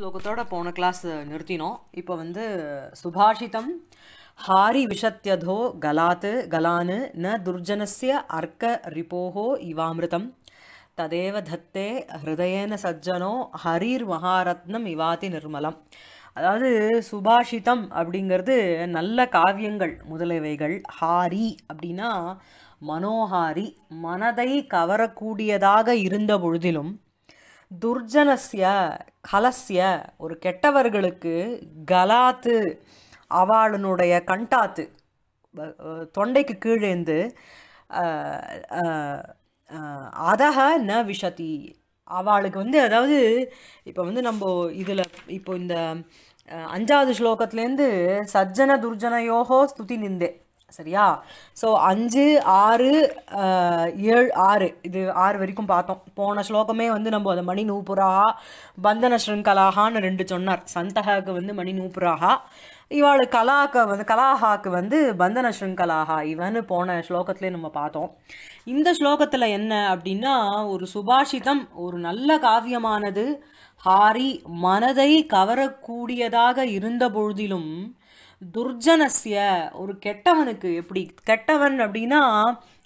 ஸ்லோகத்தோட போன கிளாஸ் நிறுத்தினோம் இப்போ வந்து சுபாஷிதம் ஹாரி விஷத்யதோ கலாத்து கலானு ந துர்ஜனஸ்ய அர்க்க ரிப்போஹோ இவாமிருதம் ததேவ தத்தே ஹிருதயேன சஜ்ஜனோ ஹரீர் மகாரத்னம் இவாதி நிர்மலம் அதாவது சுபாஷிதம் அப்படிங்கிறது நல்ல காவியங்கள் முதலவைகள் ஹாரி அப்படின்னா மனோஹாரி மனதை கவரக்கூடியதாக இருந்த பொழுதிலும் துர்ஜனஸ்ய கலசிய ஒரு கெட்டவர்களுக்கு கலாத்து அவளுடைய கண்டாத்து தொண்டைக்கு கீழேந்து அதக ந விஷதி அவளுக்கு வந்து அதாவது இப்போ வந்து நம்ம இதில் இப்போ இந்த அஞ்சாவது ஸ்லோகத்துலேருந்து சஜ்ஜன துர்ஜனயோகோ ஸ்துதி நிந்தே சரியா ஸோ அஞ்சு ஆறு ஏழு ஆறு இது ஆறு வரைக்கும் பார்த்தோம் போன ஸ்லோகமே வந்து நம்ம அதை மணி நூபுராகா பந்தன ஸ்ருங்கலாகான்னு ரெண்டு சொன்னார் சந்தகாக்கு வந்து மணி நூபுராகா இவாள் கலாக்க வந்து கலாஹாக்கு வந்து பந்தன ஸ்ருங்கலாகா இவன்னு போன ஸ்லோகத்துலேயே நம்ம பார்த்தோம் இந்த ஸ்லோகத்தில் என்ன அப்படின்னா ஒரு சுபாஷிதம் ஒரு நல்ல காவியமானது ஹாரி மனதை கவரக்கூடியதாக இருந்த பொழுதிலும் துர்ஜனஸ்ய ஒரு கெட்டவனுக்கு எப்படி கெட்டவன் அப்படின்னா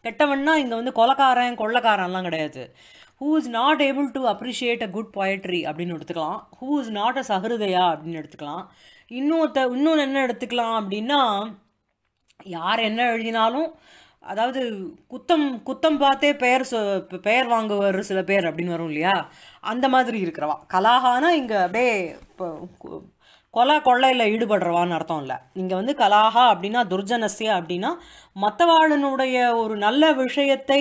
கெட்டவன்னா இங்கே வந்து கொலக்காரன் கொள்ளக்காரன்லாம் கிடையாது who is not able to appreciate a good poetry அப்படின்னு எடுத்துக்கலாம் ஹூ இஸ் நாட் அ சஹருதயா அப்படின்னு எடுத்துக்கலாம் இன்னொருத்த இன்னொன்று என்ன எடுத்துக்கலாம் அப்படின்னா யார் என்ன எழுதினாலும் அதாவது குத்தம் குத்தம் பார்த்தே பெயர் சொ பெயர் வாங்குவார் சில பேர் அப்படின்னு வரும் இல்லையா அந்த மாதிரி இருக்கிறவா கலாகானா இங்கே அப்படியே இப்போ கொலா கொள்ளையில் ஈடுபடுறவான்னு அர்த்தம் இல்லை இங்கே வந்து கலாகா அப்படின்னா துர்ஜனசிய அப்படின்னா மற்றவாளனுடைய ஒரு நல்ல விஷயத்தை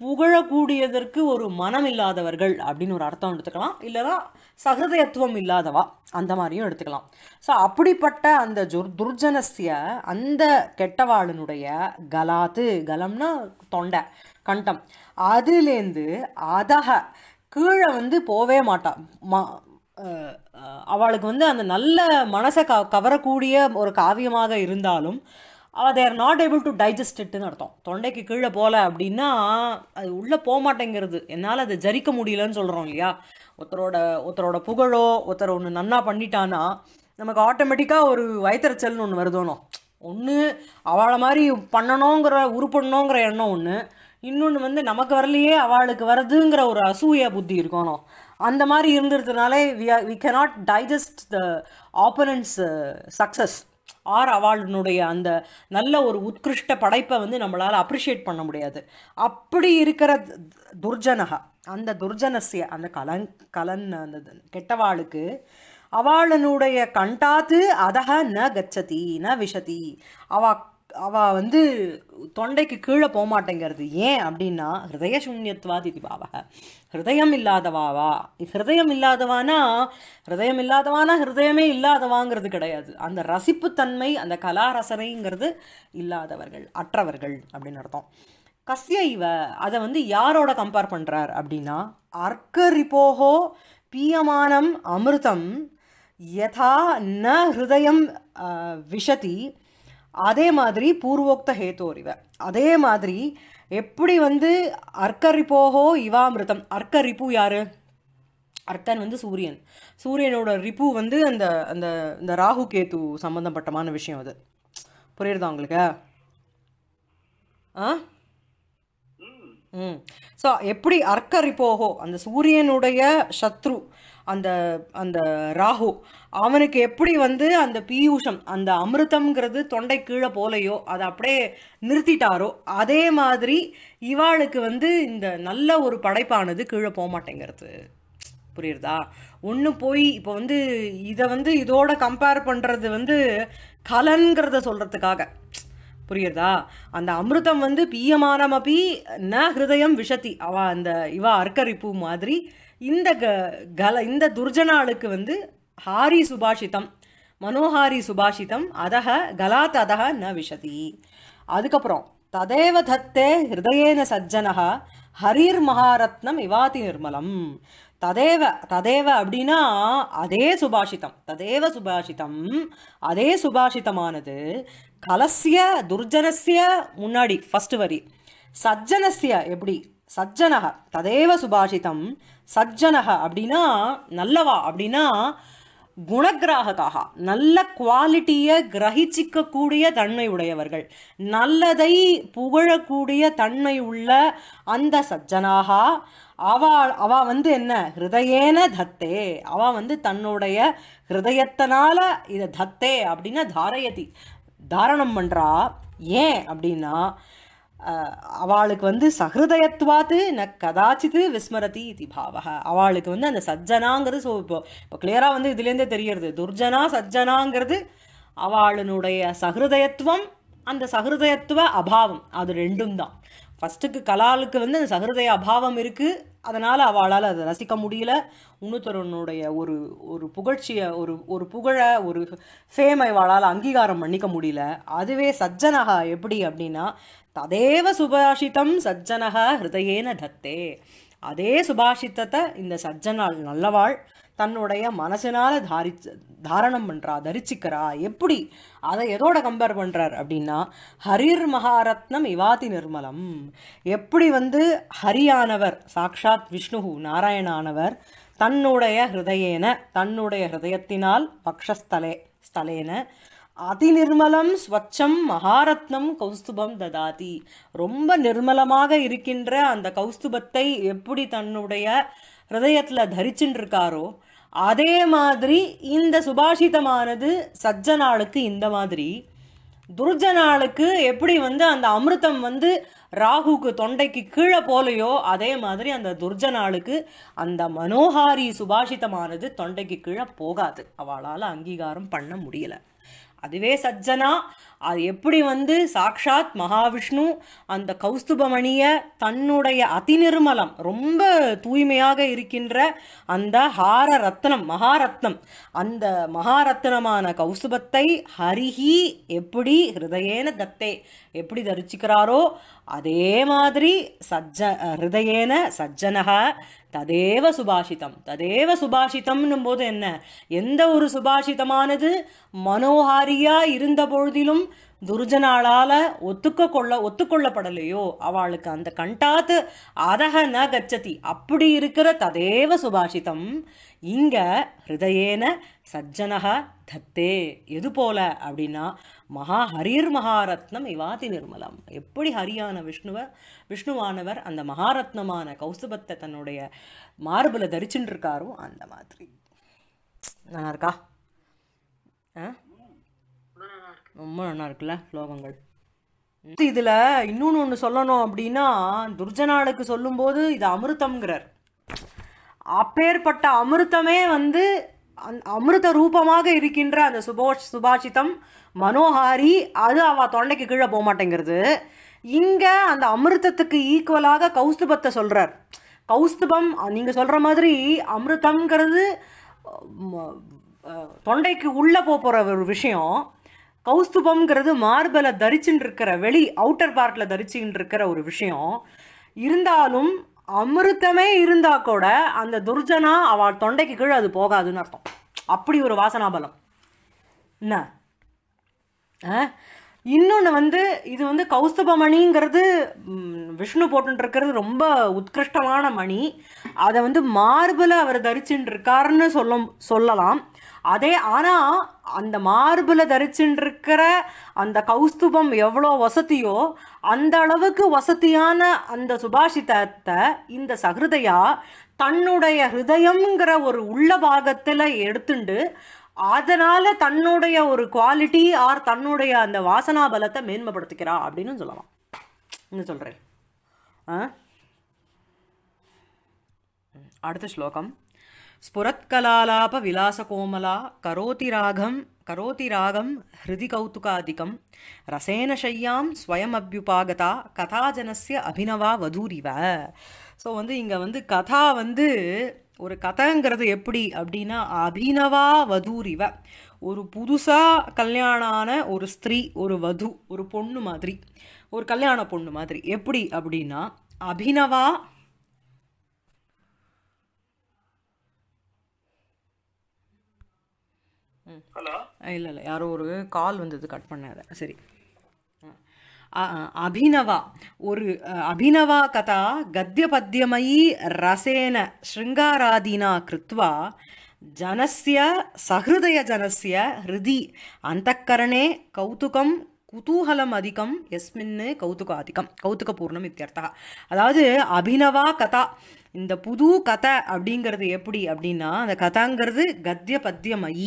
புகழக்கூடியதற்கு ஒரு மனம் இல்லாதவர்கள் அப்படின்னு ஒரு அர்த்தம் எடுத்துக்கலாம் இல்லைனா சகதயத்துவம் இல்லாதவா அந்த மாதிரியும் எடுத்துக்கலாம் ஸோ அப்படிப்பட்ட அந்த துர் துர்ஜனசிய அந்த கெட்டவாளனுடைய கலாத்து கலம்னா தொண்டை கண்டம் அதுலேருந்து அதக கீழே வந்து போவே மாட்டான் மா அவளுக்கு வந்து அந்த நல்ல மனசை க கவரக்கூடிய ஒரு காவியமாக இருந்தாலும் அவள் they're not able to digest இட்டுன்னு அர்த்தம் தொண்டைக்கு கீழே போகல அப்படின்னா அது உள்ளே போக மாட்டேங்கிறது என்னால் அதை ஜரிக்க முடியலன்னு சொல்கிறோம் இல்லையா ஒருத்தரோட ஒருத்தரோட புகழோ ஒருத்தர் ஒன்று நன்னா பண்ணிட்டான்னா நமக்கு ஆட்டோமேட்டிக்காக ஒரு வயத்தறிச்சல்னு ஒன்று வருதோனோ ஒன்று அவளை மாதிரி பண்ணணுங்கிற உருப்படணுங்கிற எண்ணம் ஒன்று இன்னொன்று வந்து நமக்கு வரலையே அவளுக்கு வருதுங்கிற ஒரு அசூய புத்தி இருக்கணும் அந்த மாதிரி இருந்ததுனால we we cannot digest the opponent's success or அவார்டினுடைய அந்த நல்ல ஒரு உத்கிருஷ்ட படைப்பை வந்து நம்மளால் அப்ரிஷியேட் பண்ண முடியாது அப்படி இருக்கிற துர்ஜனகா அந்த துர்ஜனசிய அந்த கலன் கலன் அந்த கெட்டவாளுக்கு அவாளனுடைய கண்டாத்து அதக ந கச்சதி ந விஷதி அவள் அவள் வந்து தொண்டைக்கு கீழே போகமாட்டேங்கிறது ஏன் அப்படின்னா ஹிருதய சூன்யத்வாதி பாவக ஹிருதயம் இல்லாதவாவா ஹிருதயம் இல்லாதவானா ஹிருதயம் இல்லாதவானா ஹிருதயமே இல்லாதவாங்கிறது கிடையாது அந்த ரசிப்புத்தன்மை அந்த கலாரசனைங்கிறது இல்லாதவர்கள் அற்றவர்கள் அப்படின்னு அர்த்தம் கசிய இவ அதை வந்து யாரோட கம்பேர் பண்ணுறார் அப்படின்னா அர்க்க பீயமானம் அமிர்தம் யதா ந ஹிருதயம் விஷதி அதே மாதிரி பூர்வோக்த இவ அதே மாதிரி எப்படி வந்து அர்க்கரிப்போகோ இவாமிரதம் அர்க்க ரிப்பு யார் அர்க்கன் வந்து சூரியன் சூரியனோட ரிப்பு வந்து அந்த அந்த இந்த ராகு கேத்து சம்மந்தப்பட்டமான விஷயம் அது புரியுறதா உங்களுக்கு ஆ ம் ஸோ எப்படி அர்க்க ரிப்போகோ அந்த சூரியனுடைய சத்ரு அந்த அந்த ராகு அவனுக்கு எப்படி வந்து அந்த பீயூஷம் அந்த அமிர்தம்ங்கிறது தொண்டை கீழே போலையோ அதை அப்படியே நிறுத்திட்டாரோ அதே மாதிரி இவாளுக்கு வந்து இந்த நல்ல ஒரு படைப்பானது கீழே போக மாட்டேங்கிறது புரியுறதா ஒன்று போய் இப்போ வந்து இதை வந்து இதோட கம்பேர் பண்ணுறது வந்து கலன்கிறத சொல்கிறதுக்காக புரியுறதா அந்த அமிர்தம் வந்து பீயமானம் அப்படி ந ஹிருதயம் விஷதி அவ அந்த இவா அர்க்கரிப்பு மாதிரி இந்த க கல இந்த துர்ஜனாளுக்கு வந்து ஹாரி சுபாஷிதம் மனோஹாரி சுபாஷிதம் அதக கலாத் அதக ந விஷதி அதுக்கப்புறம் ததேவ தத்தே ஹிருதயேன சஜ்ஜனக ஹரீர் மகாரத்னம் இவாதி நிர்மலம் ததேவ ததேவ அப்படின்னா அதே சுபாஷிதம் ததேவ சுபாஷிதம் அதே சுபாஷிதமானது கலசிய துர்ஜனசிய முன்னாடி ஃபஸ்ட் வரி சஜ்ஜனசிய எப்படி சஜ்ஜனக ததேவ சுபாஷிதம் சஜ்ஜனக அப்படின்னா நல்லவா அப்படின்னா குணகிராகக்காக நல்ல குவாலிட்டியை கிரகிச்சிக்கக்கூடிய தன்மை உடையவர்கள் நல்லதை புகழக்கூடிய தன்மை உள்ள அந்த சஜ்ஜனாக அவ அவ வந்து என்ன ஹிருதயேன தத்தே அவ வந்து தன்னுடைய ஹிருதயத்தனால இதை தத்தே அப்படின்னா தாரயதி தாரணம் பண்ணுறா ஏன் அப்படின்னா அவளுக்கு வந்து சஹிருதயத்துவாத்து ந கதாச்சித்து விஸ்மரதி இது பாவக அவளுக்கு வந்து அந்த சஜ்ஜனாங்கிறது ஸோ இப்போ இப்போ கிளியராக வந்து இதுலேருந்தே தெரியறது துர்ஜனா சஜ்ஜனாங்கிறது அவளுடைய சஹிருதயத்துவம் அந்த சஹிருதயத்துவ அபாவம் அது ரெண்டும் தான் ஃபஸ்ட்டுக்கு கலாலுக்கு வந்து அந்த சகிருதய அபாவம் இருக்குது அதனால் அவளால் அதை ரசிக்க முடியல இன்னொருத்தருனுடைய ஒரு ஒரு புகழ்ச்சியை ஒரு ஒரு புகழை ஒரு ஃபேமை அவளால் அங்கீகாரம் பண்ணிக்க முடியல அதுவே சஜ்ஜனகா எப்படி அப்படின்னா ததேவ சுபாஷிதம் சஜ்ஜனகா ஹிருதயேன தத்தே அதே சுபாஷித்தத்தை இந்த சஜ்ஜனால் நல்லவாள் தன்னுடைய மனசினால தாரி தாரணம் பண்ணுறா தரிச்சிக்கிறா எப்படி அதை எதோட கம்பேர் பண்ணுறார் அப்படின்னா ஹரிர் மகாரத்னம் இவாதி நிர்மலம் எப்படி வந்து ஹரியானவர் சாக்ஷாத் விஷ்ணு நாராயணானவர் தன்னுடைய ஹிருதயேன தன்னுடைய ஹிருதயத்தினால் பக்ஷஸ்தலே ஸ்தலேன அதி நிர்மலம் ஸ்வச்சம் மகாரத்னம் கௌஸ்துபம் ததாதி ரொம்ப நிர்மலமாக இருக்கின்ற அந்த கௌஸ்துபத்தை எப்படி தன்னுடைய ஹிருதயத்தில் தரிச்சுட்டு இருக்காரோ அதே மாதிரி இந்த சுபாஷிதமானது சஜ்ஜனாளுக்கு இந்த மாதிரி துர்ஜனாளுக்கு எப்படி வந்து அந்த அமிர்தம் வந்து ராகுக்கு தொண்டைக்கு கீழே போலையோ அதே மாதிரி அந்த துர்ஜனாளுக்கு அந்த மனோகாரி சுபாஷிதமானது தொண்டைக்கு கீழே போகாது அவளால் அங்கீகாரம் பண்ண முடியலை அதுவே சஜ்ஜனா அது எப்படி வந்து சாக்ஷாத் மகாவிஷ்ணு அந்த கௌஸ்துபமணியை தன்னுடைய அதிநிர்மலம் ரொம்ப தூய்மையாக இருக்கின்ற அந்த ஹார ரத்னம் மகாரத்னம் அந்த மகாரத்னமான கௌஸ்துபத்தை ஹரிஹி எப்படி ஹிருதயேன தத்தை எப்படி தரிச்சுக்கிறாரோ அதே மாதிரி சஜ்ஜ ஹிருதயேன சஜ்ஜனக ததேவ சுபாஷிதம் ததேவ சுபாஷிதம்னும் போது என்ன எந்த ஒரு சுபாஷிதமானது மனோஹாரியாக இருந்த பொழுதிலும் துர்ஜனாளால் ஒத்துக்க கொள்ள ஒத்துக்கொள்ளப்படலையோ அவளுக்கு அந்த கண்டாத்து அதக ந கச்சதி அப்படி இருக்கிற ததேவ சுபாஷிதம் இங்கே ஹிருதயேன சஜ்ஜனக தத்தே எது போல அப்படின்னா மகா ஹரீர் மகாரத்னம் இவாதி நிர்மலம் எப்படி ஹரியான விஷ்ணுவ விஷ்ணுவானவர் அந்த மகாரத்னமான கௌசுபத்தை தன்னுடைய மார்பில் தரிச்சுட்டு இருக்காரோ அந்த மாதிரி நல்லா இருக்கா ஆ ரொம்ப நல்லா இருக்குல்ல ஸ்லோகங்கள் இதில் இன்னொன்று ஒன்று சொல்லணும் அப்படின்னா துர்ஜனாளுக்கு சொல்லும்போது இது அமிர்தம்ங்கிறார் அப்பேற்பட்ட அமிர்தமே வந்து அந் அமிர்த ரூபமாக இருக்கின்ற அந்த சுபோஷ் சுபாஷிதம் மனோஹாரி அது அவ தொண்டைக்கு கீழே போக மாட்டேங்கிறது இங்கே அந்த அமிர்தத்துக்கு ஈக்குவலாக கௌஸ்துபத்தை சொல்கிறார் கௌஸ்துபம் நீங்கள் சொல்கிற மாதிரி அமிர்தம்ங்கிறது தொண்டைக்கு உள்ளே போக போகிற ஒரு விஷயம் கௌஸ்துபம்ங்கிறது மார்பலை தரிச்சுட்டு இருக்கிற வெளி அவுட்டர் பார்ட்டில் தரிச்சுட்டு இருக்கிற ஒரு விஷயம் இருந்தாலும் அமிர்தமே இருந்தால் கூட அந்த துர்ஜனா அவள் தொண்டைக்கு கீழே அது போகாதுன்னு அர்த்தம் அப்படி ஒரு வாசனாபலம் என்ன இன்னொன்று வந்து இது வந்து மணிங்கிறது விஷ்ணு போட்டுருக்கிறது ரொம்ப உத்கிருஷ்டமான மணி அதை வந்து மார்பில் அவர் தரிச்சுட்டு இருக்காருன்னு சொல்ல சொல்லலாம் அதே ஆனால் அந்த மார்பில் தரிச்சுட்டுருக்கிற அந்த கௌஸ்துபம் எவ்வளோ வசதியோ அந்த அளவுக்கு வசதியான அந்த சுபாஷிதத்தை இந்த சகிருதையா தன்னுடைய ஹிருதயங்கிற ஒரு உள்ள பாகத்தில் எடுத்துண்டு அதனால் தன்னுடைய ஒரு குவாலிட்டி ஆர் தன்னுடைய அந்த வாசனா பலத்தை மேன்மைப்படுத்திக்கிறா அப்படின்னு சொல்லலாம் இங்கே சொல்கிறேன் அடுத்த ஸ்லோகம் स्फुरत्कलालापविलासकोमला करोति கரோதி ராகம் रागं हृदि कौतुकादिकं रसेन शय्यां அபியுபாகதா கதாஜனசிய அபினவா வதூரிவ ஸோ வந்து இங்கே வந்து கதா வந்து ஒரு கதைங்கிறது எப்படி அப்படின்னா அபினவா வதூரிவ ஒரு புதுசாக கல்யாணான ஒரு ஸ்திரீ ஒரு வது ஒரு பொண்ணு மாதிரி ஒரு கல்யாண பொண்ணு மாதிரி எப்படி அப்படின்னா அபினவா ஹலோ இல்லை இல்லை யாரோ ஒரு கால் வந்தது கட் பண்ணாத சரி அபினவா ஒரு அபினவா கதா கத்தியபத்தியமயி ரசேன ஸ்ருங்காராதீனா கிருத்வா ஜனசிய சஹதய ஜனசிய ஹிருதி அந்தக்கரணே கௌதுகம் குதூகலம் அதிகம் எஸ்மின்னு கௌதுகாதிகம் கௌதுகபூர்ணம் இத்தியர்த்தா அதாவது அபினவா கதா இந்த புது கதை அப்படிங்கிறது எப்படி அப்படின்னா அந்த கதாங்கிறது கத்திய பத்தியம் ஐ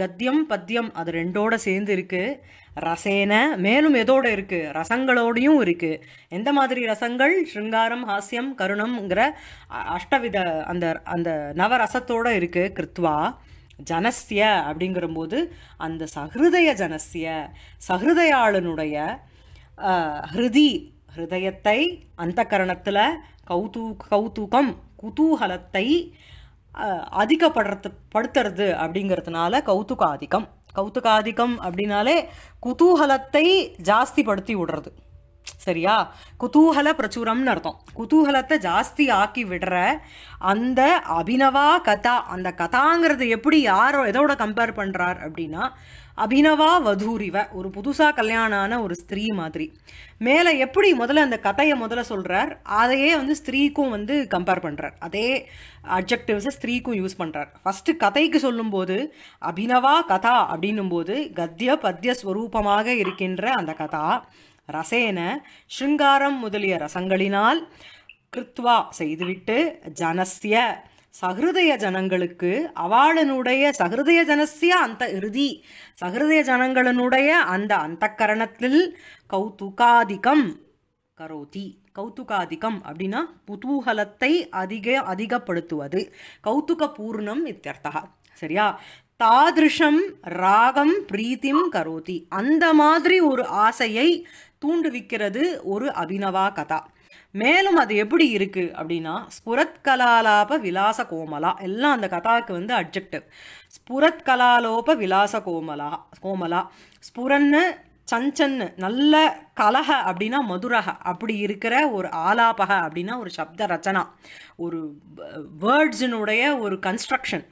கத்தியம் பத்தியம் அது ரெண்டோட சேர்ந்து இருக்குது ரசேன மேலும் எதோட இருக்குது ரசங்களோடையும் இருக்குது எந்த மாதிரி ரசங்கள் ஸ்ருங்காரம் ஹாஸ்யம் கருணம்ங்கிற அஷ்டவித அந்த அந்த நவரசத்தோட இருக்குது கிருத்வா ஜனஸ்ய அப்படிங்கிறபோது அந்த சஹிருதய ஜனஸ்ய சஹிருதயாளனுடைய ஹிருதி ஹிருதயத்தை அந்த கரணத்தில் கௌதூ கௌதூகம் குதூகலத்தை அதிகப்படுறது படுத்துறது அப்படிங்கிறதுனால கௌதுகாதிக்கம் கௌதுகாதிக்கம் அப்படின்னாலே குதூகலத்தை ஜாஸ்திப்படுத்தி விடுறது சரியா குதூகல பிரச்சுரம்னு அர்த்தம் குதூகலத்தை ஜாஸ்தி ஆக்கி விடுற அந்த அபினவா கதா அந்த கதாங்கிறது எப்படி யாரோ எதோட கம்பேர் பண்ணுறார் அப்படின்னா அபினவா வதூரிவ ஒரு புதுசாக கல்யாணான ஒரு ஸ்திரீ மாதிரி மேலே எப்படி முதல்ல அந்த கதையை முதல்ல சொல்கிறார் அதையே வந்து ஸ்திரீக்கும் வந்து கம்பேர் பண்ணுறார் அதே அப்ஜெக்டிவ்ஸை ஸ்திரீக்கும் யூஸ் பண்ணுறார் ஃபஸ்ட்டு கதைக்கு சொல்லும்போது அபினவா கதா அப்படின்னும் போது கத்திய பத்திய ஸ்வரூபமாக இருக்கின்ற அந்த கதா ரசேன ஸ்ருங்காரம் முதலிய ரசங்களினால் கிருத்வா செய்துவிட்டு ஜனஸ்ய சகிருதய ஜனங்களுக்கு அவாளனுடைய சகிருதய ஜனசிய அந்த இறுதி சகிருதய ஜனங்களினுடைய அந்த அந்த கரணத்தில் கௌதுகாதிகம் கரோதி கௌத்துகாதிகம் அப்படின்னா புதூகலத்தை அதிக அதிகப்படுத்துவது கௌத்துக பூர்ணம் இத்தியர்த்தா சரியா தாதிருஷம் ராகம் பிரீத்திம் கரோதி அந்த மாதிரி ஒரு ஆசையை தூண்டுவிக்கிறது ஒரு அபினவா கதா மேலும் அது எப்படி இருக்குது அப்படின்னா ஸ்புரத் கலாலாப விலாச கோமலா எல்லாம் அந்த கதாவுக்கு வந்து அப்ஜெக்டிவ் ஸ்புரத் கலாலோப விலாச கோமலா கோமலா ஸ்புரன்னு சஞ்சன்னு நல்ல கலக அப்படின்னா மதுரக அப்படி இருக்கிற ஒரு ஆலாபக அப்படின்னா ஒரு சப்த ரச்சனா ஒரு வேர்ட்ஸினுடைய ஒரு கன்ஸ்ட்ரக்ஷன்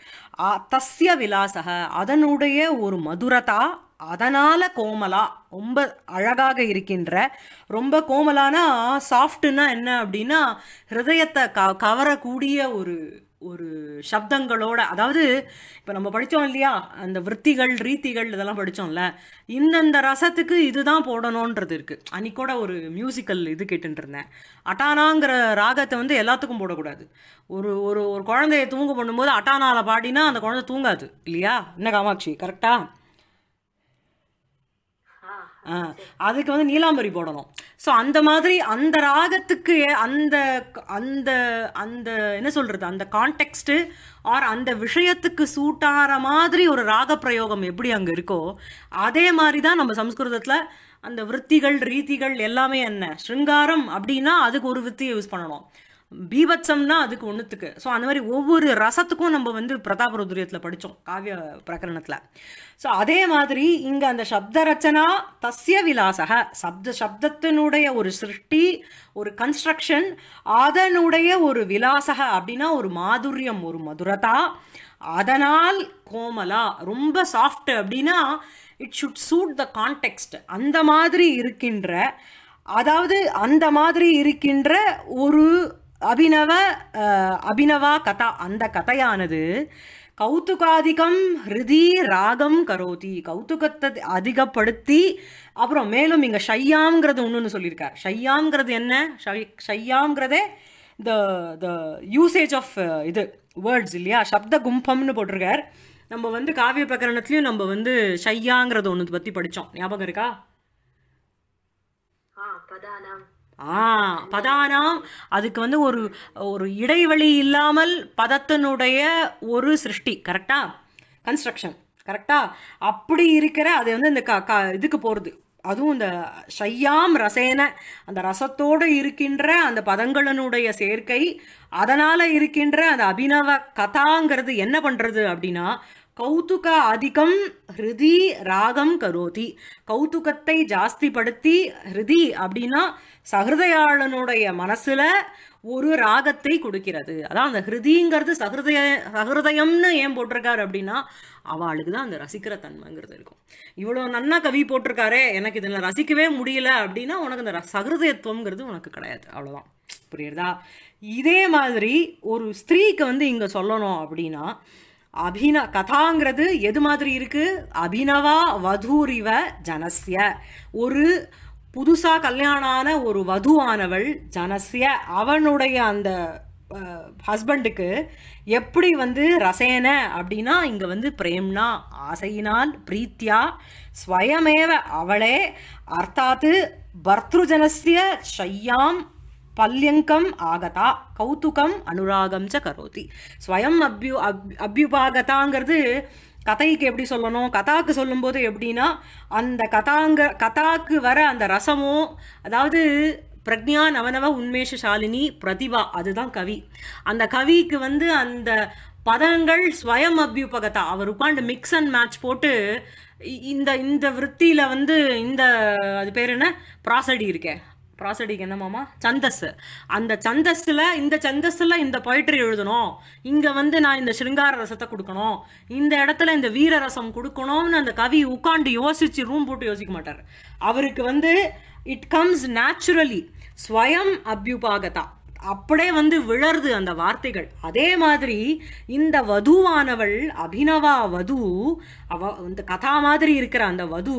தஸ்ய விலாசக அதனுடைய ஒரு மதுரதா அதனால் கோமலா ரொம்ப அழகாக இருக்கின்ற ரொம்ப கோமலானா சாஃப்ட்டுன்னா என்ன அப்படின்னா ஹிருதயத்தை க கவரக்கூடிய ஒரு ஒரு சப்தங்களோட அதாவது இப்போ நம்ம படித்தோம் இல்லையா அந்த விற்த்திகள் ரீத்திகள் இதெல்லாம் படித்தோம்ல இந்தந்த ரசத்துக்கு இதுதான் போடணுன்றது இருக்குது அன்றைக்கூட ஒரு மியூசிக்கல் இது கேட்டுருந்தேன் அட்டானாங்கிற ராகத்தை வந்து எல்லாத்துக்கும் போடக்கூடாது ஒரு ஒரு ஒரு குழந்தைய தூங்க பண்ணும்போது அட்டானாவில் பாடினா அந்த குழந்தை தூங்காது இல்லையா என்ன காமாட்சி கரெக்டாக அதுக்கு வந்து நீலாம்பரி போடணும் ஸோ அந்த மாதிரி அந்த ராகத்துக்கு அந்த அந்த அந்த என்ன சொல்கிறது அந்த கான்டெக்ஸ்ட்டு ஆர் அந்த விஷயத்துக்கு சூட்டாகிற மாதிரி ஒரு ராக பிரயோகம் எப்படி அங்கே இருக்கோ அதே மாதிரி தான் நம்ம சம்ஸ்கிருதத்தில் அந்த விற்த்திகள் ரீதிகள் எல்லாமே என்ன ஸ்ருங்காரம் அப்படின்னா அதுக்கு ஒரு விற்த்தியை யூஸ் பண்ணணும் பீபத்சம்னா அதுக்கு ஒன்றுத்துக்கு ஸோ அந்த மாதிரி ஒவ்வொரு ரசத்துக்கும் நம்ம வந்து பிரதாபருதுரியத்தில் படித்தோம் காவிய பிரகரணத்தில் ஸோ அதே மாதிரி இங்கே அந்த சப்த ரச்சனா தஸ்ய விலாசக சப்த சப்தத்தினுடைய ஒரு சிருஷ்டி ஒரு கன்ஸ்ட்ரக்ஷன் அதனுடைய ஒரு விலாசக அப்படின்னா ஒரு மாதுரியம் ஒரு மதுரதா அதனால் கோமலா ரொம்ப சாஃப்ட் அப்படின்னா it should suit the context அந்த மாதிரி இருக்கின்ற அதாவது அந்த மாதிரி இருக்கின்ற ஒரு அபிநவ அபிநவா கதா அந்த கதையானது கௌத்துகாதிகம் ஹிருதி ராகம் கரோதி கௌத்துகத்தை அதிகப்படுத்தி அப்புறம் மேலும் இங்கே ஷையாம்ங்கிறது ஒன்றுன்னு சொல்லியிருக்கார் ஷையாங்கிறது என்ன ஷையாங்கிறதே த த யூசேஜ் ஆஃப் இது வேர்ட்ஸ் இல்லையா சப்த கும்பம்னு போட்டிருக்கார் நம்ம வந்து காவிய பிரகரணத்துலேயும் நம்ம வந்து ஷையாங்கிறது ஒன்று பற்றி படித்தோம் ஞாபகம் இருக்கா ஆ பதானாம் அதுக்கு வந்து ஒரு ஒரு இடைவெளி இல்லாமல் பதத்தினுடைய ஒரு சிருஷ்டி கரெக்டா கன்ஸ்ட்ரக்ஷன் கரெக்டா அப்படி இருக்கிற அது வந்து இந்த க இதுக்கு போகிறது அதுவும் இந்த ஷையாம் ரசேன அந்த ரசத்தோடு இருக்கின்ற அந்த பதங்களினுடைய சேர்க்கை அதனால் இருக்கின்ற அந்த அபினவ கதாங்கிறது என்ன பண்ணுறது அப்படின்னா கௌதுக அதிகம் ஹிருதி ராகம் கரோதி கௌதுகத்தை ஜாஸ்திப்படுத்தி ஹிருதி அப்படின்னா சகிருதயாளனுடைய மனசில் ஒரு ராகத்தை கொடுக்கிறது அதான் அந்த ஹிருதிங்கிறது சகிருதய சகிருதயம்னு ஏன் போட்டிருக்காரு அப்படின்னா அவளுக்கு தான் அந்த ரசிக்கிற தன்மைங்கிறது இருக்கும் இவ்வளோ நன்னா கவி போட்டிருக்காரே எனக்கு இதில் ரசிக்கவே முடியல அப்படின்னா உனக்கு அந்த சகிருதயத்துவங்கிறது உனக்கு கிடையாது அவ்வளோதான் புரியுறதா இதே மாதிரி ஒரு ஸ்திரீக்கு வந்து இங்கே சொல்லணும் அப்படின்னா அபின கதாங்கிறது எது மாதிரி இருக்கு அபினவா வதூரிவ ஜனசிய ஒரு புதுசாக கல்யாணான ஒரு வதுவானவள் ஜனசிய அவனுடைய அந்த ஹஸ்பண்டுக்கு எப்படி வந்து ரசேன அப்படின்னா இங்கே வந்து பிரேம்னா ஆசையினால் பிரீத்தியா ஸ்வயமேவ அவளே அர்த்தாத்து பர்த்ருஜனசிய ஷையாம் பல்யங்கம் ஆகதா கௌதுகம் அனுராகம் ச கரோதி ஸ்வயம் அப்யு அப் அப்யுபாகதாங்கிறது கதைக்கு எப்படி சொல்லணும் கதாக்கு சொல்லும்போது எப்படின்னா அந்த கதாங்க கதாக்கு வர அந்த ரசமோ அதாவது பிரக்ஞா நவநவ உண்மேஷ சாலினி பிரதிபா அதுதான் கவி அந்த கவிக்கு வந்து அந்த பதங்கள் ஸ்வயம் அபியுபகதா அவர் உட்காந்து மிக்ஸ் அண்ட் மேட்ச் போட்டு இந்த இந்த விற்த்தியில் வந்து இந்த அது பேர் என்ன ப்ராசடி இருக்கே ப்ராசடிக்கு என்னமாமா சந்தஸ் அந்த சந்தஸில் இந்த சந்தஸில் இந்த பொயிட்ரி எழுதணும் இங்கே வந்து நான் இந்த ஸ்ருங்கார ரசத்தை கொடுக்கணும் இந்த இடத்துல இந்த வீர ரசம் கொடுக்கணும்னு அந்த கவி உட்காந்து யோசித்து ரூம் போட்டு யோசிக்க மாட்டார் அவருக்கு வந்து இட் கம்ஸ் நேச்சுரலி ஸ்வயம் அபியூபாகதா அப்படியே வந்து விழருது அந்த வார்த்தைகள் அதே மாதிரி இந்த வதுவானவள் அபினவா வது அவ இந்த கதா மாதிரி இருக்கிற அந்த வது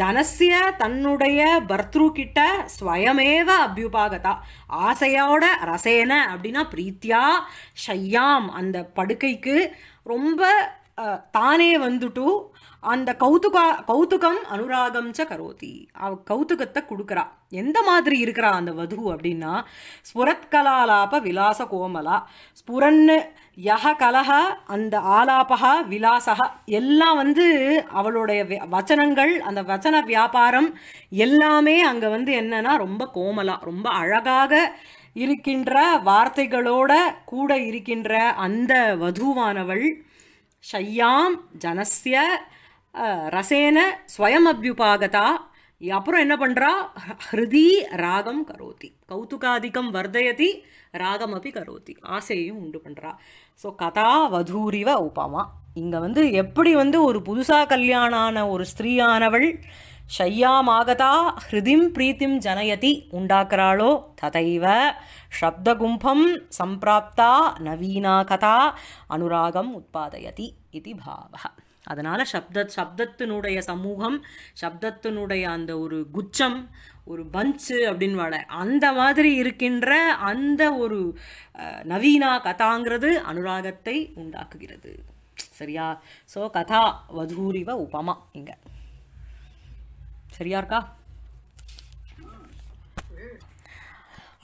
ஜனசிய தன்னுடைய பர்த்ரு கிட்ட ஸ்வயமேவ அபியுபாகதா ஆசையோட ரசேன அப்படின்னா பிரீத்தியா ஷையாம் அந்த படுக்கைக்கு ரொம்ப தானே வந்துட்டு அந்த கௌதுகா கௌதுகம் அனுராகம் ச கரோதி அவ கௌதுகத்தை கொடுக்குறா எந்த மாதிரி இருக்கிறா அந்த வது அப்படின்னா ஸ்புரத் கலாலாப விலாச கோமலா ஸ்புரன்னு யஹ கலஹ அந்த ஆலாபா விலாசகா எல்லாம் வந்து அவளுடைய வச்சனங்கள் அந்த வச்சன வியாபாரம் எல்லாமே அங்கே வந்து என்னன்னா ரொம்ப கோமலா ரொம்ப அழகாக இருக்கின்ற வார்த்தைகளோட கூட இருக்கின்ற அந்த வதுவானவள் ஷையாம் ஜனசிய ரசேன ஸ்வயம் அபியுபாகதா அப்புறம் என்ன பண்ணுறா ஹிருதி ராகம் கரோதி கௌதுகாதிக்கம் வர்தயதி ராகம் அப்படி கரோதி ஆசையையும் உண்டு பண்ணுறா ஸோ கதா வதூரிவ உபாமா இங்கே வந்து எப்படி வந்து ஒரு புதுசாக கல்யாணான ஒரு ஸ்திரீயானவள் ஷையாமாகதா ஹிருதிம் பிரீத்திம் ஜனயதி உண்டாக்குறாளோ ததைவ ஷப்தகும்பம் சம்பிராப்தா நவீனா கதா அனுராகம் உற்பாதயதி இது பாவ அதனால் சப்த சப்தத்தினுடைய சமூகம் சப்தத்தினுடைய அந்த ஒரு குச்சம் ஒரு பஞ்சு அப்படின்னு அப்படின்வாட அந்த மாதிரி இருக்கின்ற அந்த ஒரு நவீனா கதாங்கிறது அனுராகத்தை உண்டாக்குகிறது சரியா ஸோ கதா வதூரிவ உபமா இங்கே சரியா இருக்கா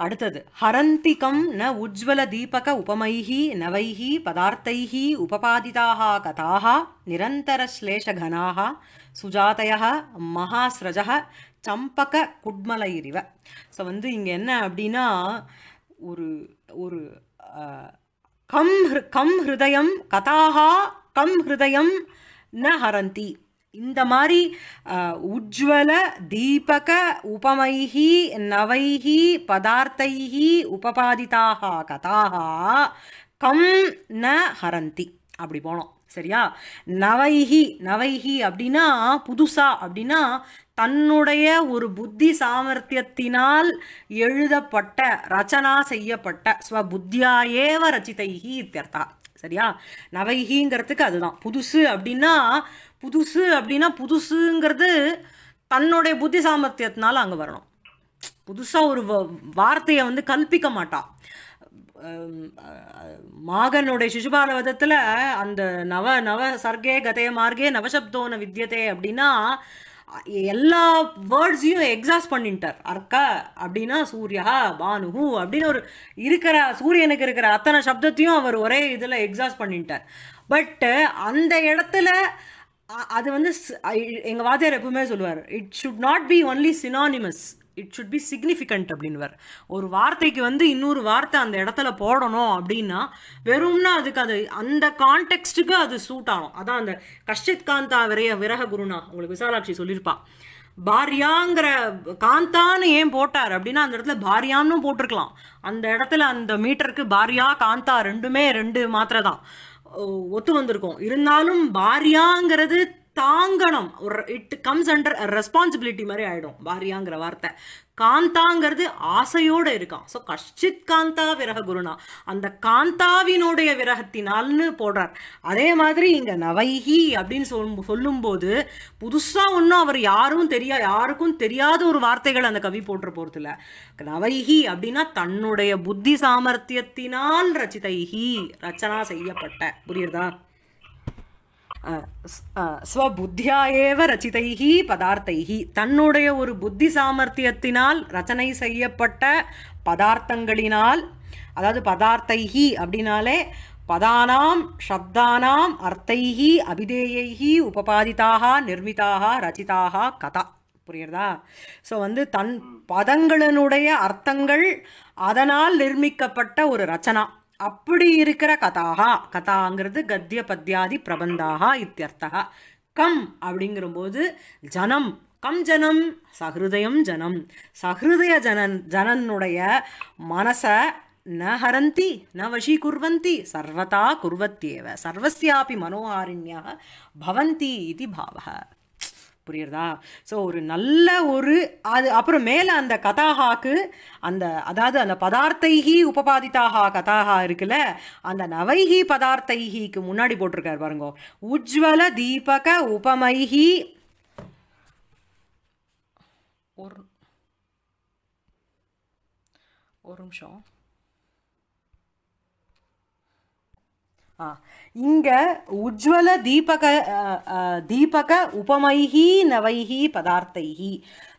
அடுத்தது ஹரந்திகம் ந உஜ்வல தீபக உபமைஹி நவைஹி பதார்த்தைஹி உபபாதிதாக கதாக நிரந்தரஸ்லேஷகனாக சுஜாதய மகாஸ்ரஜ சம்பக குட்மலைரிவ ஸோ வந்து இங்கே என்ன அப்படின்னா ஒரு ஒரு கம் கம் ஹிருதயம் கதாகா கம் ஹிருதயம் ந ஹரந்தி இந்த மாதிரி உஜ்வல தீபக உபமைஹி நவைஹி பதார்த்தைஹி உபபாதிதாக கதாக கம் ந ஹரந்தி அப்படி போனோம் சரியா நவைஹி நவைஹி அப்படின்னா புதுசா அப்படின்னா தன்னுடைய ஒரு புத்தி சாமர்த்தியத்தினால் எழுதப்பட்ட ரச்சனா செய்யப்பட்ட ஸ்வபுத்தியா ஏவ ரச்சிதைஹி இத்தியர்த்தா சரியா நவைஹிங்கிறதுக்கு அதுதான் புதுசு அப்படின்னா புதுசு அப்படின்னா புதுசுங்கிறது தன்னுடைய புத்தி சாமர்த்தியத்தினால அங்கே வரணும் புதுசாக ஒரு வார்த்தையை வந்து கல்பிக்க மாட்டாள் மாகனுடைய சிசுபால விதத்தில் அந்த நவ நவ சர்க்கே கதைய மார்க்கே நவசப்தோன வித்தியதே அப்படின்னா எல்லா வேர்ட்ஸையும் எக்ஸாஸ்ட் பண்ணிட்டார் அர்க்க அப்படின்னா சூர்யா பானுகு அப்படின்னு ஒரு இருக்கிற சூரியனுக்கு இருக்கிற அத்தனை சப்தத்தையும் அவர் ஒரே இதில் எக்ஸாஸ்ட் பண்ணிட்டார் பட்டு அந்த இடத்துல அது வந்து எங்கள் வாத்தியார் எப்பவுமே சொல்லுவார் it should not be only synonymous it should be significant அப்படின்வர் ஒரு வார்த்தைக்கு வந்து இன்னொரு வார்த்தை அந்த இடத்துல போடணும் அப்படின்னா வெறும்னா அதுக்கு அது அந்த கான்டெக்ஸ்ட்டுக்கு அது சூட் ஆகும் அதான் அந்த கஷ்டித் காந்தா விரைய விரக குருனா உங்களுக்கு விசாலாட்சி சொல்லியிருப்பா பாரியாங்கிற காந்தான்னு ஏன் போட்டார் அப்படின்னா அந்த இடத்துல பாரியான்னு போட்டிருக்கலாம் அந்த இடத்துல அந்த மீட்டருக்கு பாரியா காந்தா ரெண்டுமே ரெண்டு மாத்திரை தான் ஒத்து வந்திருக்கும் இருந்தாலும் பாரியாங்கிறது தாங்கணும் ஒரு இட் கம்ஸ் அண்டர் ரெஸ்பான்சிபிலிட்டி மாதிரி ஆகிடும் பாரியாங்கிற வார்த்தை காந்தாங்கிறது ஆசையோடு இருக்கான் ஸோ கஷ்டித் காந்தா விரக குருனா அந்த காந்தாவினுடைய விரகத்தினால்னு போடுறார் அதே மாதிரி இங்கே நவைஹி அப்படின்னு சொல் சொல்லும்போது புதுசாக ஒன்றும் அவர் யாரும் தெரியா யாருக்கும் தெரியாத ஒரு வார்த்தைகள் அந்த கவி போட்டுற போகிறது இல்லை நவைஹி அப்படின்னா தன்னுடைய புத்தி சாமர்த்தியத்தினால் ரச்சிதைஹி ரச்சனா செய்யப்பட்ட புரியுறதா ஸ்வபுத்தியா ஏவ ரச்சிதைः பதார்த்தைः தன்னுடைய ஒரு புத்தி சாமர்த்தியத்தினால் ரச்சனை செய்யப்பட்ட பதார்த்தங்களினால் அதாவது பதார்த்தைஹி அப்படின்னாலே பதானாம் சப்தானாம் அர்த்தைஹி அபிதேயைஹி உபபாதிதாக நிர்மிதாக ரச்சிதாக கதா புரியுறதா ஸோ வந்து தன் பதங்களினுடைய அர்த்தங்கள் அதனால் நிர்மிக்கப்பட்ட ஒரு ரச்சனா அப்படி இருக்கிற கதாக கதாங்கிறது கத்திய பத்தியாதி பிரபந்தாக இத்தியர்த்தக கம் அப்படிங்கிறபோது ஜனம் கம் ஜனம் சஹிருதயம் ஜனம் சஹிருதய ஜனன் ஜனனுடைய மனசை ந ஹரந்தி ந வசீகுர்வந்தி சர்வதா குர்வத்தியேவ சர்வசியாபி மனோஹாரிணியாக பவந்தி இது பாவ புரியுறதா ஸோ ஒரு நல்ல ஒரு அது அப்புறம் மேலே அந்த கதாஹாக்கு அந்த அதாவது அந்த பதார்த்தைகி உபபாதிதாகா கதாஹா இருக்குல்ல அந்த நவைகி பதார்த்தைகிக்கு முன்னாடி போட்டிருக்காரு பாருங்க உஜ்வல தீபக உபமைகி ஒரு ஒரு நிமிஷம் இங்கே உஜ்வல தீபக தீபக உபமைஹி நவைஹி பதார்த்தைஹி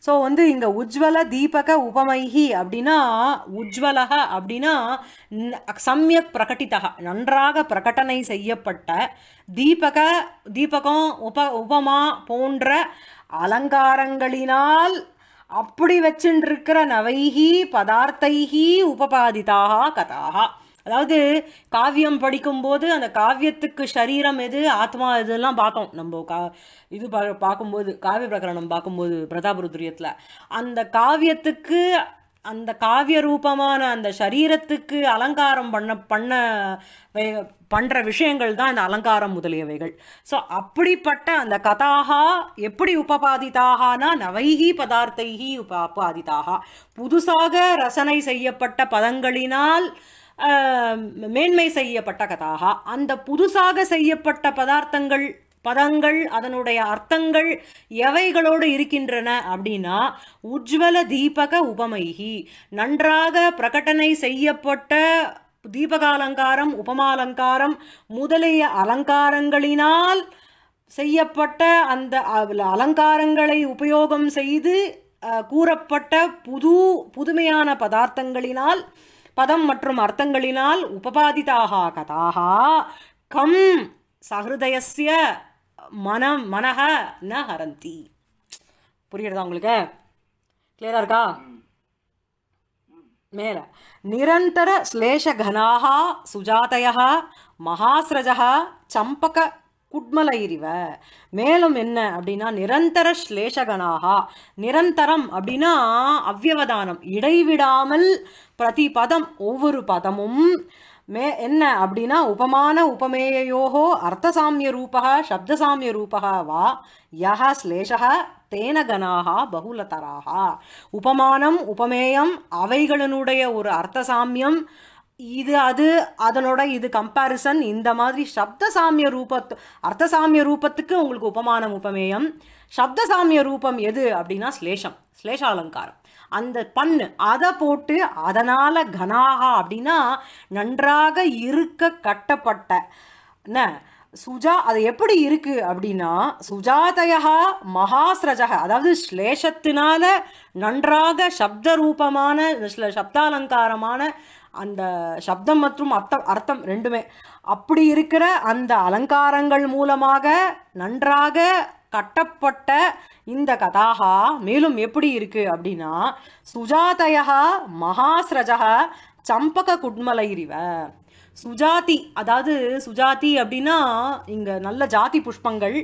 ஸோ வந்து இங்கே உஜ்வல தீபக உபமைஹி அப்படின்னா உஜ்வலக அப்படின்னா சமயக் பிரகட்டிதக நன்றாக பிரகடனை செய்யப்பட்ட தீபக தீபகம் உப உபமா போன்ற அலங்காரங்களினால் அப்படி வச்சுட்டு இருக்கிற நவைஹி பதார்த்தைஹி உபபாதிதாக கதாக அதாவது காவியம் படிக்கும்போது அந்த காவியத்துக்கு சரீரம் எது ஆத்மா இதெல்லாம் பார்த்தோம் நம்ம கா இது பா பார்க்கும்போது காவிய பிரகரணம் பார்க்கும்போது பிரதாபருத்ரியத்தில் அந்த காவியத்துக்கு அந்த காவிய ரூபமான அந்த சரீரத்துக்கு அலங்காரம் பண்ண பண்ண பண்ணுற விஷயங்கள் தான் இந்த அலங்காரம் முதலியவைகள் ஸோ அப்படிப்பட்ட அந்த கதாகா எப்படி உபபாதிதாகனா நவைகி பதார்த்தைகி உப உபாதிதாக புதுசாக ரசனை செய்யப்பட்ட பதங்களினால் மேன்மை செய்யப்பட்ட கதாக அந்த புதுசாக செய்யப்பட்ட பதார்த்தங்கள் பதங்கள் அதனுடைய அர்த்தங்கள் எவைகளோடு இருக்கின்றன அப்படின்னா உஜ்வல தீபக உபமைகி நன்றாக பிரகடனை செய்யப்பட்ட தீபகாலங்காரம் உபமாலங்காரம் முதலிய அலங்காரங்களினால் செய்யப்பட்ட அந்த அலங்காரங்களை உபயோகம் செய்து கூறப்பட்ட புது புதுமையான பதார்த்தங்களினால் பதம் மற்றும் அர்த்தங்களினால் உபபாதிதாக கதாக கம் சஹிருதயசிய மனம் மனக ந ஹரந்தி புரியுறதா உங்களுக்கு கிளியரா இருக்கா மேல நிரந்தர ஸ்லேஷகனாக சுஜாதய மகாசிரஜ சம்பக குட்மலைரிவ மேலும் என்ன அப்படின்னா நிரந்தர ஸ்லேஷகனாகா நிரந்தரம் அப்படின்னா அவ்யவதானம் இடைவிடாமல் பிரதி பதம் ஒவ்வொரு பதமும் மே என்ன அப்படின்னா உபமான உபமேயோகோ அர்த்தசாமிய ரூபா சப்தசாமிய ரூபா வா யா ஸ்லேஷக தேனகனாக பகுலதராக உபமானம் உபமேயம் அவைகளினுடைய ஒரு அர்த்தசாமியம் இது அது அதனோட இது கம்பாரிசன் இந்த மாதிரி சப்தசாமிய ரூபத்து அர்த்தசாமிய ரூபத்துக்கு உங்களுக்கு உபமானம் உபமேயம் சப்தசாமிய ரூபம் எது அப்படின்னா ஸ்லேஷம் ஸ்லேஷ அலங்காரம் அந்த பண்ணு அதை போட்டு அதனால் கனாகா அப்படின்னா நன்றாக இருக்க கட்டப்பட்ட என்ன சுஜா அது எப்படி இருக்குது அப்படின்னா சுஜாதயா மகாஸ்ரஜக அதாவது ஸ்லேஷத்தினால நன்றாக சப்த ரூபமான சப்தாலங்காரமான அந்த சப்தம் மற்றும் அர்த்தம் அர்த்தம் ரெண்டுமே அப்படி இருக்கிற அந்த அலங்காரங்கள் மூலமாக நன்றாக கட்டப்பட்ட இந்த கதாகா மேலும் எப்படி இருக்கு அப்படின்னா சுஜாதயா மகாஸ்ரஜா சம்பக குட்மலைரிவ சுஜாதி அதாவது சுஜாதி அப்படின்னா இங்கே நல்ல ஜாதி புஷ்பங்கள்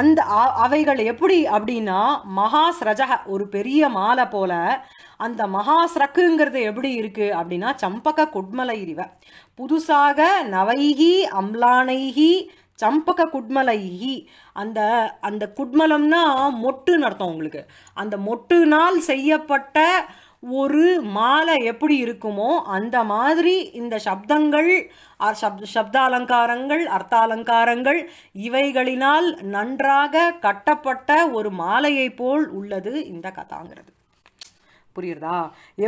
அந்த அவைகள் எப்படி அப்படின்னா மகா ஒரு பெரிய மாலை போல அந்த மகா சரக்குங்கிறது எப்படி இருக்குது அப்படின்னா சம்பக குட்மலை இவ புதுசாக நவைகி அம்லானைகி சம்பக குட்மலைகி அந்த அந்த குட்மலம்னா மொட்டுன்னு அர்த்தம் உங்களுக்கு அந்த மொட்டு நாள் செய்யப்பட்ட ஒரு மாலை எப்படி இருக்குமோ அந்த மாதிரி இந்த சப்தங்கள் சப்த சப்த அலங்காரங்கள் அர்த்த அலங்காரங்கள் இவைகளினால் நன்றாக கட்டப்பட்ட ஒரு மாலையை போல் உள்ளது இந்த கதாங்கிறது புரியுறதா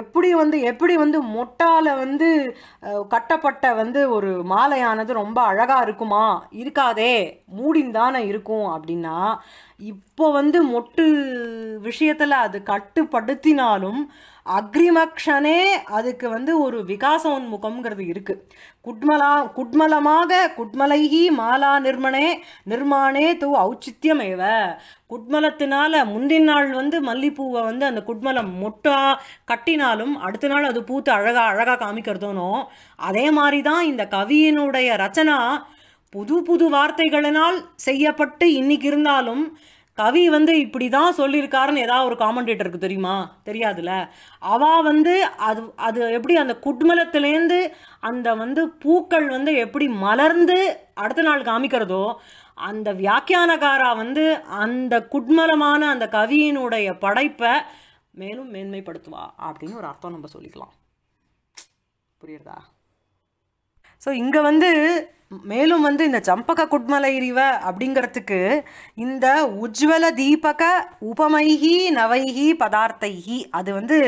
எப்படி வந்து எப்படி வந்து மொட்டால வந்து கட்டப்பட்ட வந்து ஒரு மாலையானது ரொம்ப அழகாக இருக்குமா இருக்காதே மூடிந்தான இருக்கும் அப்படின்னா இப்போ வந்து மொட்டு விஷயத்தில் அது கட்டுப்படுத்தினாலும் அக்ரிமக்ஷனே அதுக்கு வந்து ஒரு விகாசோன்முகம்ங்கிறது இருக்குது குட்மலா குட்மலமாக குட்மலைகி மாலா நிர்மணே நிர்மாணே தோ ஔச்சித்யமேவ குட்மலத்தினால முந்தின நாள் வந்து மல்லிப்பூவை வந்து அந்த குட்மலம் மொட்டாக கட்டினாலும் அடுத்த நாள் அது பூத்து அழகாக அழகாக காமிக்கிறதோனோ அதே மாதிரி தான் இந்த கவியினுடைய ரச்சனா புது புது வார்த்தைகளினால் செய்யப்பட்டு இன்னைக்கு இருந்தாலும் கவி வந்து இப்படி தான் சொல்லியிருக்காருன்னு ஏதாவது ஒரு காமெண்டேட்டருக்கு தெரியுமா தெரியாதுல்ல அவா வந்து அது அது எப்படி அந்த குட்மலத்துலேருந்து அந்த வந்து பூக்கள் வந்து எப்படி மலர்ந்து அடுத்த நாள் காமிக்கிறதோ அந்த வியாக்கியானகாரா வந்து அந்த குட்மலமான அந்த கவியினுடைய படைப்பை மேலும் மேன்மைப்படுத்துவா அப்படின்னு ஒரு அர்த்தம் நம்ம சொல்லிக்கலாம் புரியுறதா ஸோ இங்கே வந்து மேலும் வந்து இந்த சம்பக குட்மலை இவ அப்படிங்கிறதுக்கு இந்த உஜ்வல தீபக உபமைகி நவைகி பதார்த்தைகி அது வந்து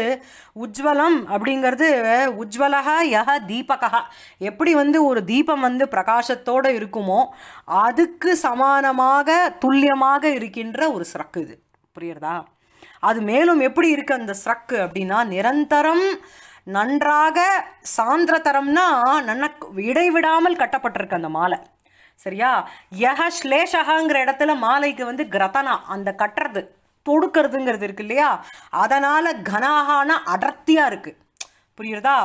உஜ்வலம் அப்படிங்கிறது உஜ்வலக யக தீபகா எப்படி வந்து ஒரு தீபம் வந்து பிரகாசத்தோடு இருக்குமோ அதுக்கு சமானமாக துல்லியமாக இருக்கின்ற ஒரு ஸ்ரக்கு இது புரியுறதா அது மேலும் எப்படி இருக்குது அந்த ஸ்ரக்கு அப்படின்னா நிரந்தரம் நன்றாக சாந்திர தரம்னா நன்னக் இடைவிடாமல் கட்டப்பட்டிருக்கு அந்த மாலை சரியா யஹ ஸ்லேஷகாங்கிற இடத்துல மாலைக்கு வந்து கிரதனா அந்த கட்டுறது தொடுக்கிறதுங்கிறது இருக்கு இல்லையா அதனால் கனாகான அடர்த்தியாக இருக்குது புரியுறதா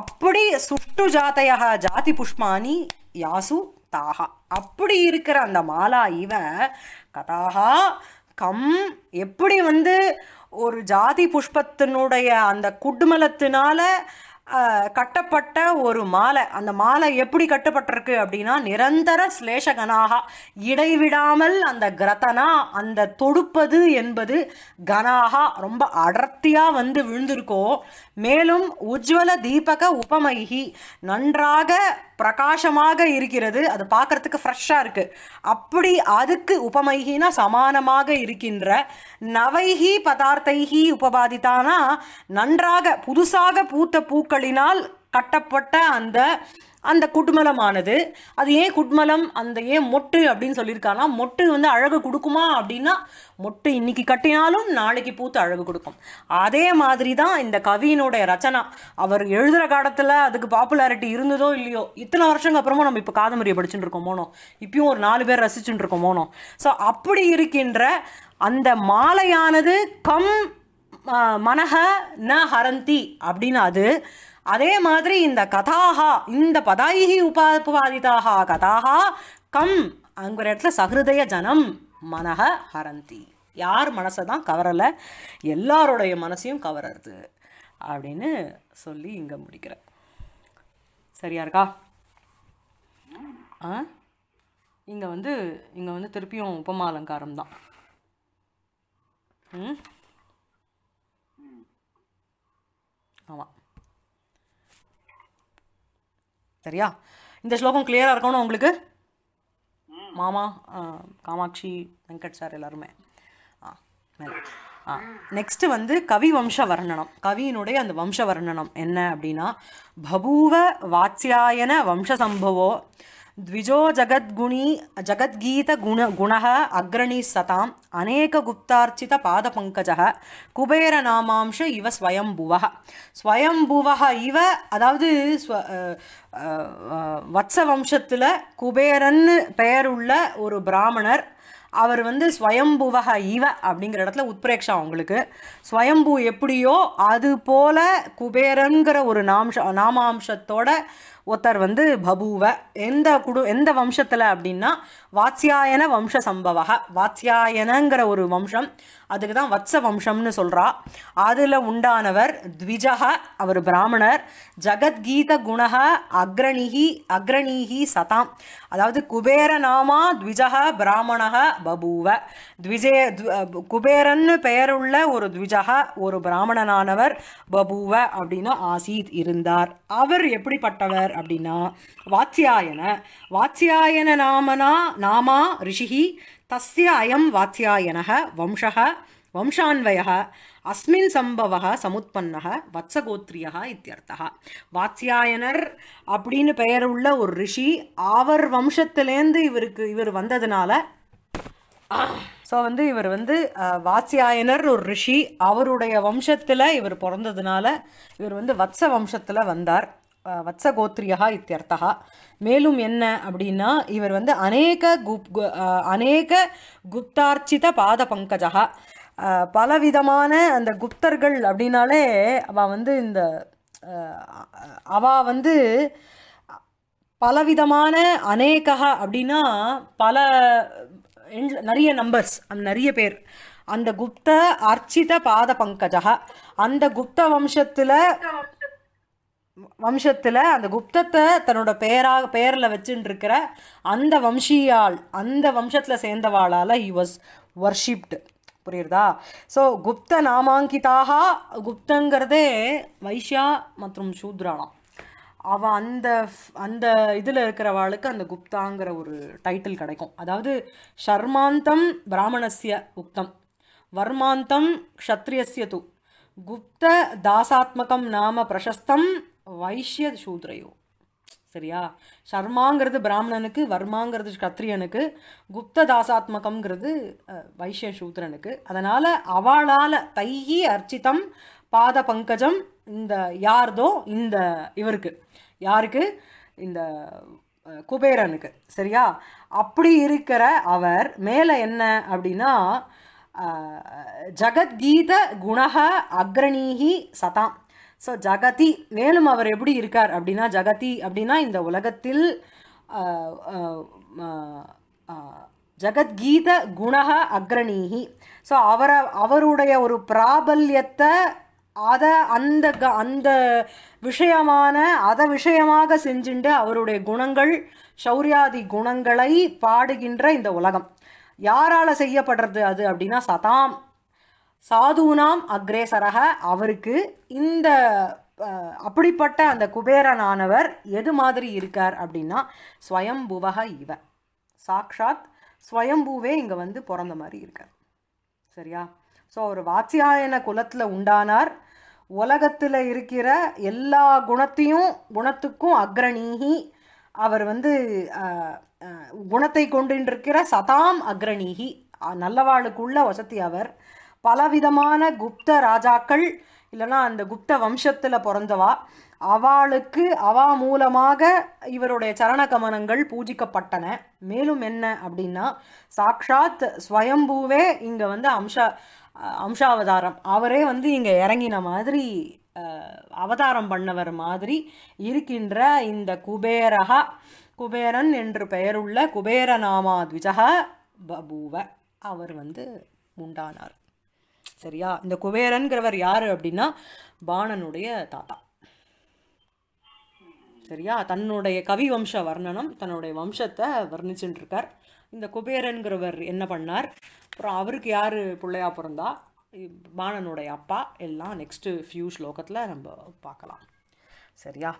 அப்படி சுட்டு ஜாத்தையா ஜாதி புஷ்பானி யாசு தாகா அப்படி இருக்கிற அந்த மாலா இவ கதாகா கம் எப்படி வந்து ஒரு ஜாதி புஷ்பத்தினுடைய அந்த குடுமலத்தினால கட்டப்பட்ட ஒரு மாலை அந்த மாலை எப்படி கட்டப்பட்டிருக்கு அப்படின்னா நிரந்தர சிலேஷகனாக இடைவிடாமல் அந்த கிரதனா அந்த தொடுப்பது என்பது கனாக ரொம்ப அடர்த்தியாக வந்து விழுந்திருக்கோ மேலும் உஜ்வல தீபக உபமைகி நன்றாக பிரகாசமாக இருக்கிறது அது பார்க்குறதுக்கு ஃப்ரெஷ்ஷாக இருக்குது அப்படி அதுக்கு உபமைகினா சமானமாக இருக்கின்ற நவைகி பதார்த்தைகி உபபாதித்தானா நன்றாக புதுசாக பூத்த பூக்கள் கற்களினால் கட்டப்பட்ட அந்த அந்த குட்மலமானது அது ஏன் குட்மலம் அந்த ஏன் மொட்டு அப்படின்னு சொல்லியிருக்காங்கன்னா மொட்டு வந்து அழகு கொடுக்குமா அப்படின்னா மொட்டு இன்னைக்கு கட்டினாலும் நாளைக்கு பூத்து அழகு கொடுக்கும் அதே மாதிரி தான் இந்த கவியினுடைய ரச்சனா அவர் எழுதுகிற காலத்தில் அதுக்கு பாப்புலாரிட்டி இருந்ததோ இல்லையோ இத்தனை வருஷங்க அப்புறமா நம்ம இப்போ காதம்பரியை படிச்சுட்டு இருக்கோம் மோனோ இப்பயும் ஒரு நாலு பேர் ரசிச்சுட்டு இருக்கோம் மோனோ ஸோ அப்படி இருக்கின்ற அந்த மாலையானது கம் மனக ந ஹரந்தி அப்படின்னு அது அதே மாதிரி இந்த கதாக இந்த பதாயி உபா உபாதிதாக கதாக கம் அங்குற இடத்துல சகிருதய ஜனம் மனக ஹரந்தி யார் மனசை தான் கவரலை எல்லாருடைய மனசையும் கவரது அப்படின்னு சொல்லி இங்கே முடிக்கிற சரியா இருக்கா ஆ இங்கே வந்து இங்கே வந்து திருப்பியும் உபமாலங்காரம் தான் ம் ஆமாம் சரியா இந்த ஸ்லோகம் கிளியராக இருக்கணும் உங்களுக்கு மாமா காமாட்சி வெங்கட் சார் எல்லாருமே ஆ நெக்ஸ்ட் வந்து கவி வம்ச வர்ணனம் கவியினுடைய அந்த வம்ச வர்ணனம் என்ன அப்படின்னா பபூவ வாத்ஸ்யாயன வம்ச சம்பவோ द्विजो जगद्गुणी जगद्गीतगुणगुणः अग्रणी सताम् अनेकगुप्तार्चितपादपङ्कजः कुबेरनामांश इव स्वयम्भुवः स्वयम्भुवः इव अदावद् स्व वत्सवंशत्तुल இவ அதாவது ओरु வம்சத்தில் குபேரன்னு பெயருள்ள ஒரு பிராமணர் அவர் வந்து ஸ்வயம்புவக இவ அப்படிங்கிற இடத்துல உத்பிரேக்ஷா அவங்களுக்கு ஸ்வயம்பு எப்படியோ அது போல குபேரங்கிற ஒரு நாம்ச நாமாம்சத்தோட ஒருத்தர் வந்து பபுவ எந்த குடு எந்த வம்சத்தில் அப்படின்னா வாத்யாயன வம்ச சம்பவக வாத்ஸ்யாயனங்கிற ஒரு வம்சம் அதுக்கு தான் வத்ச வம்சம்னு சொல்கிறா அதில் உண்டானவர் த்விஜக அவர் பிராமணர் ஜகத்கீத குணக அக்ரணிகி அக்ரணீகி சதாம் அதாவது குபேரநாமா த்விஜக பிராமணக பபூவ த்விஜே குபேரன்னு பெயருள்ள ஒரு த்விஜக ஒரு பிராமணனானவர் பபூவ அப்படின்னு ஆசீத் இருந்தார் அவர் எப்படிப்பட்டவர் அப்படின்னா வாத்தியாயன வாத்தியாயன நாமனா நாமா ரிஷிஹி தஸ்ய அயம் வாத்தியாயனக வம்சக வம்சான்வய அஸ்மின் சம்பவ சமுத்பன்னக வத்சகோத்ரியா இத்தியர்த்தா வாத்தியாயனர் அப்படின்னு பெயர் உள்ள ஒரு ரிஷி அவர் வம்சத்திலேருந்து இவருக்கு இவர் வந்ததுனால ஸோ வந்து இவர் வந்து வாத்தியாயனர் ஒரு ரிஷி அவருடைய வம்சத்தில் இவர் பிறந்ததுனால இவர் வந்து வத்ச வம்சத்தில் வந்தார் வத்சகோத்ரியா இத்தியர்த்தா மேலும் என்ன அப்படின்னா இவர் வந்து அநேக குப் அநேக குப்தார்ச்சித பாத பங்கஜா பலவிதமான அந்த குப்தர்கள் அப்படின்னாலே அவ வந்து இந்த அவ வந்து பலவிதமான அநேகா அப்படின்னா பல நிறைய நம்பர்ஸ் நிறைய பேர் அந்த குப்த அர்ச்சித பாத பங்கஜா அந்த குப்த வம்சத்தில் வம்சத்தில் அந்த குப்தத்தை தன்னோட பெயராக பெயரில் இருக்கிற அந்த வம்சியால் அந்த வம்சத்தில் சேர்ந்தவாளால் ஹி வாஸ் வர்ஷிப்டு புரியுறதா ஸோ குப்த நாமாங்கிதாக குப்தங்கிறதே வைஷ்யா மற்றும் சூத்ராலாம் அவ அந்த அந்த இதில் இருக்கிறவாளுக்கு அந்த குப்தாங்கிற ஒரு டைட்டில் கிடைக்கும் அதாவது ஷர்மாந்தம் பிராமணஸ்ய குப்தம் வர்மாந்தம் க்ஷத்ரியஸ்ய தூ குப்த தாசாத்மகம் நாம பிரசஸ்தம் வைஷ்ய சூத்ரையோ சரியா சர்மாங்கிறது பிராமணனுக்கு வர்மாங்கிறது கத்திரியனுக்கு குப்ததாசாத்மகம்ங்கிறது வைஷ்ய சூத்ரனுக்கு அதனால் அவளால் தைகி அர்ச்சிதம் பாத பங்கஜம் இந்த யார்தோ இந்த இவருக்கு யாருக்கு இந்த குபேரனுக்கு சரியா அப்படி இருக்கிற அவர் மேலே என்ன அப்படின்னா ஜகத்கீத குணக அக்ரணீகி சதாம் ஸோ ஜகதி மேலும் அவர் எப்படி இருக்கார் அப்படின்னா ஜகதி அப்படின்னா இந்த உலகத்தில் ஜகத்கீத குணக அக்ரணீஹி ஸோ அவரை அவருடைய ஒரு பிராபல்யத்தை அதை அந்த க அந்த விஷயமான அதை விஷயமாக செஞ்சுட்டு அவருடைய குணங்கள் சௌரியாதி குணங்களை பாடுகின்ற இந்த உலகம் யாரால் செய்யப்படுறது அது அப்படின்னா சதாம் சாதுனாம் அக்ரேசரக அவருக்கு இந்த அப்படிப்பட்ட அந்த குபேரனானவர் எது மாதிரி இருக்கார் அப்படின்னா ஸ்வயம்புவக இவ சாக்ஷாத் ஸ்வயம்பூவே இங்கே வந்து பிறந்த மாதிரி இருக்கார் சரியா ஸோ ஒரு வாத்தியாயன குலத்தில் உண்டானார் உலகத்தில் இருக்கிற எல்லா குணத்தையும் குணத்துக்கும் அக்ரணீகி அவர் வந்து குணத்தை கொண்டிருக்கிற சதாம் அக்ரணீகி நல்லவாளுக்குள்ள வசதி அவர் பலவிதமான குப்த ராஜாக்கள் இல்லைனா அந்த குப்த வம்சத்தில் பிறந்தவா அவளுக்கு அவா மூலமாக இவருடைய சரண கமனங்கள் பூஜிக்கப்பட்டன மேலும் என்ன அப்படின்னா சாக்ஷாத் ஸ்வயம்பூவே இங்கே வந்து அம்சா அம்சாவதாரம் அவரே வந்து இங்கே இறங்கின மாதிரி அவதாரம் பண்ணவர் மாதிரி இருக்கின்ற இந்த குபேரகா குபேரன் என்று பெயருள்ள குபேரநாமா த்விஜக பபூவ அவர் வந்து உண்டானார் சரியா இந்த குபேரன்கிறவர் யார் அப்படின்னா பாணனுடைய தாத்தா சரியா தன்னுடைய கவி வம்ச வர்ணனம் தன்னுடைய வம்சத்தை வர்ணிச்சுட்டு இருக்கார் இந்த குபேரன்கிறவர் என்ன பண்ணார் அப்புறம் அவருக்கு யார் பிள்ளையா பிறந்தா பாணனுடைய அப்பா எல்லாம் நெக்ஸ்ட்டு ஃபியூ ஸ்லோகத்தில் நம்ம பார்க்கலாம் சரியா